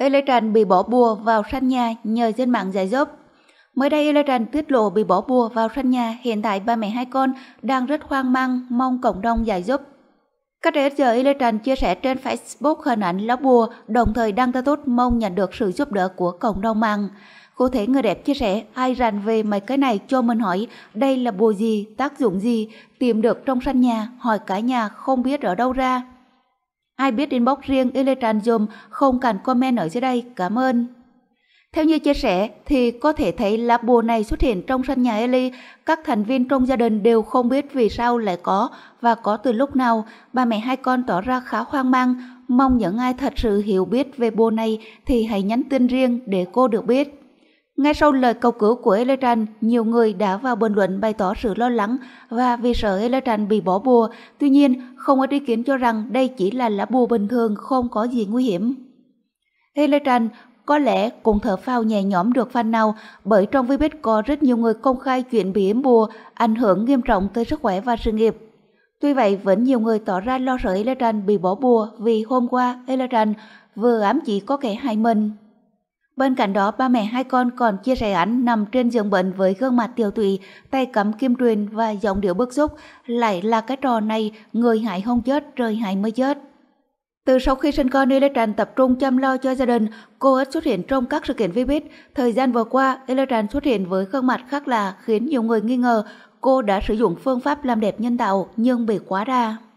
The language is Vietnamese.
Electran bị bỏ bùa vào sân nhà nhờ dân mạng giải giúp. Mới đây Electran tiết lộ bị bỏ bùa vào sân nhà, hiện tại ba mẹ hai con đang rất hoang mang, mong cộng đồng giải giúp. Cách đây ít giờ Electran chia sẻ trên Facebook hình ảnh lá bùa, đồng thời đăng tốt mong nhận được sự giúp đỡ của cộng đồng mạng. Cụ thể người đẹp chia sẻ ai rành về mấy cái này cho mình hỏi đây là bùa gì, tác dụng gì, tìm được trong sân nhà, hỏi cả nhà không biết ở đâu ra. Ai biết inbox riêng Electran Zoom không cần comment ở dưới đây, cảm ơn. Theo như chia sẻ thì có thể thấy lá bùa này xuất hiện trong sân nhà Ellie, các thành viên trong gia đình đều không biết vì sao lại có và có từ lúc nào, ba mẹ hai con tỏ ra khá hoang mang, mong những ai thật sự hiểu biết về bùa này thì hãy nhắn tin riêng để cô được biết. Ngay sau lời cầu cứu của Electran, nhiều người đã vào bình luận bày tỏ sự lo lắng và vì sợ Electran bị bỏ bùa. Tuy nhiên, không có ý kiến cho rằng đây chỉ là lá bùa bình thường, không có gì nguy hiểm. Electran có lẽ cũng thở phao nhẹ nhõm được phần nào bởi trong Vbiz có rất nhiều người công khai chuyện bị yếm bùa ảnh hưởng nghiêm trọng tới sức khỏe và sự nghiệp. Tuy vậy, vẫn nhiều người tỏ ra lo sợ Electran bị bỏ bùa vì hôm qua Electran vừa ám chỉ có kẻ hại mình. Bên cạnh đó, ba mẹ hai con còn chia sẻ ảnh nằm trên giường bệnh với gương mặt tiều tụy, tay cắm kim truyền và giọng điệu bức xúc. Lại là cái trò này, người hại không chết, trời hại mới chết. Từ sau khi sinh con, Electran tập trung chăm lo cho gia đình, cô ít xuất hiện trong các sự kiện vi vít. Thời gian vừa qua, Electran xuất hiện với gương mặt khác lạ khiến nhiều người nghi ngờ cô đã sử dụng phương pháp làm đẹp nhân tạo nhưng bị quá đa.